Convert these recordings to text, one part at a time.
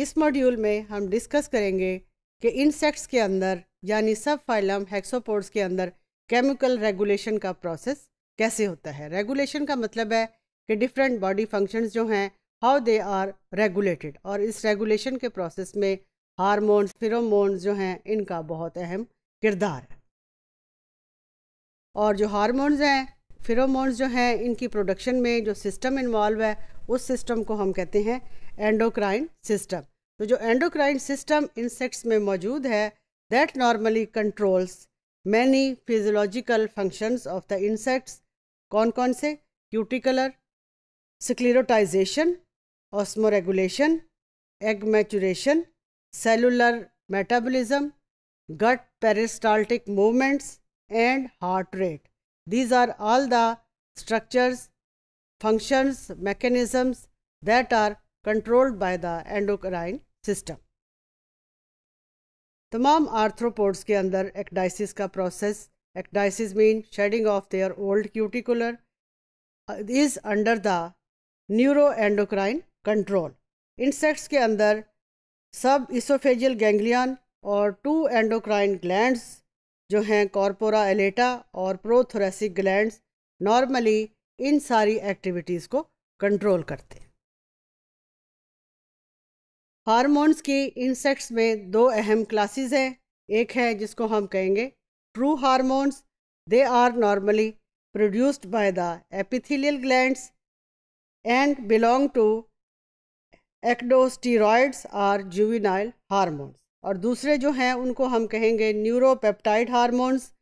इस मॉड्यूल में हम डिस्कस करेंगे कि इंसेक्ट्स के अंदर यानी सब फाइलम हेक्सोपोड्स के अंदर केमिकल रेगुलेशन का प्रोसेस कैसे होता है रेगुलेशन का मतलब है कि डिफरेंट बॉडी फंक्शंस जो हैं हाउ दे आर रेगुलेटेड और इस रेगुलेशन के प्रोसेस में हारमोन्स फिरोमोन्स जो हैं इनका बहुत अहम किरदार है और जो हारमोन्स हैं फिरोमोन्स जो हैं इनकी प्रोडक्शन में जो सिस्टम इन्वॉल्व है उस सिस्टम को हम कहते हैं एंडोक्राइन सिस्टम तो जो एंडोक्राइन सिस्टम इंसेक्ट्स में मौजूद है that normally controls many physiological functions of the insects कौन कौन से cuticular sclerotization osmoregulation egg maturation cellular metabolism gut peristaltic movements and heart rate these are all the structures functions mechanisms that are controlled by the endocrine system. तमाम arthropods के अंदर ecdysis का process ecdysis mean shedding of their old cuticular is under the neuro endocrine control insects के अंदर sub oesophageal ganglion और to endocrine glands जो हैं corpora एलेटा और प्रोथोरेसिक ग्लैंड्स नॉर्मली इन सारी एक्टिविटीज़ को कंट्रोल करते हार्मोन्स की इंसेक्ट्स में दो अहम क्लासेस हैं एक है जिसको हम कहेंगे true hormones they are normally produced by the epithelial glands and belong to ecdysteroids are juvenile hormones और दूसरे जो हैं उनको हम कहेंगे neuropeptide hormones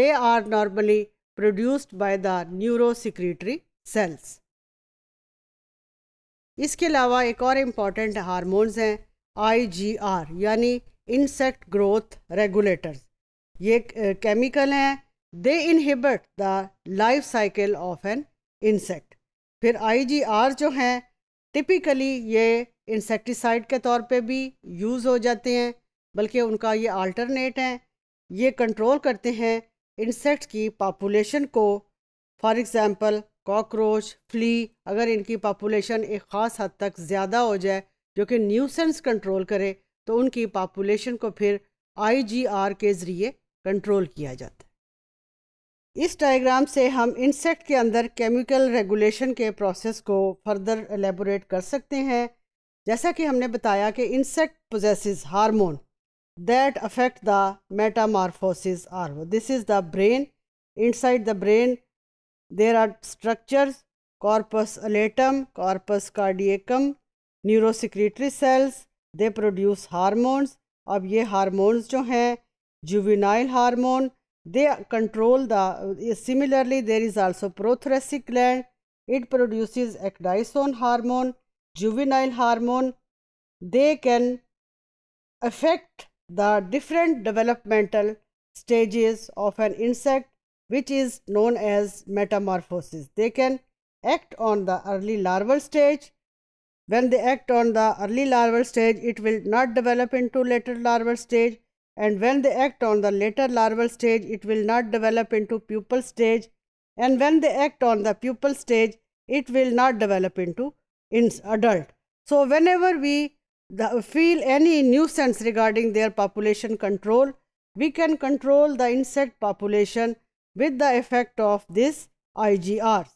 they are normally produced by the neurosecretory cells इसके अलावा एक और इम्पॉर्टेंट हारमोन्स हैं आईजीआर यानी इंसेक्ट ग्रोथ रेगुलेटर्स ये केमिकल हैं they inhibit the life cycle of an insect फिर आईजीआर जो हैं टिपिकली ये इंसेक्टिसाइड के तौर पे भी यूज़ हो जाते हैं बल्कि उनका ये आल्टरनेट हैं ये कंट्रोल करते हैं इंसेक्ट की पॉपुलेशन को फॉर एग्ज़ाम्पल कॉकरोच फ्ली अगर इनकी पॉपुलेशन एक ख़ास हद तक ज़्यादा हो जाए जो कि न्यूसेंस कंट्रोल करे तो उनकी पापुलेशन को फिर आईजीआर के ज़रिए कंट्रोल किया जाता है इस डायग्राम से हम इंसेक्ट के अंदर केमिकल रेगुलेशन के प्रोसेस को फर्दर एलेबोरेट कर सकते हैं जैसा कि हमने बताया कि insect possesses hormone that affect the metamorphosis are this is the brain inside the brain there are structure corpus allatum corpus cardiacum neurosecretory cells they produce hormones अब ये हारमोन्स जो हैं juvenile hormone they control the similarly there is also prothoracic gland it produce ecdysone hormone juvenile hormone they can affect the different developmental stages of an insect which is known as metamorphosis. They can act on the early larval stage. When they act on the early larval stage, it will not develop into later larval stage. And when they act on the later larval stage, it will not develop into pupal stage. And when they act on the pupal stage, it will not develop into adult. So whenever we feel any nuisance regarding their population control, we can control the insect population with the effect of this IGR.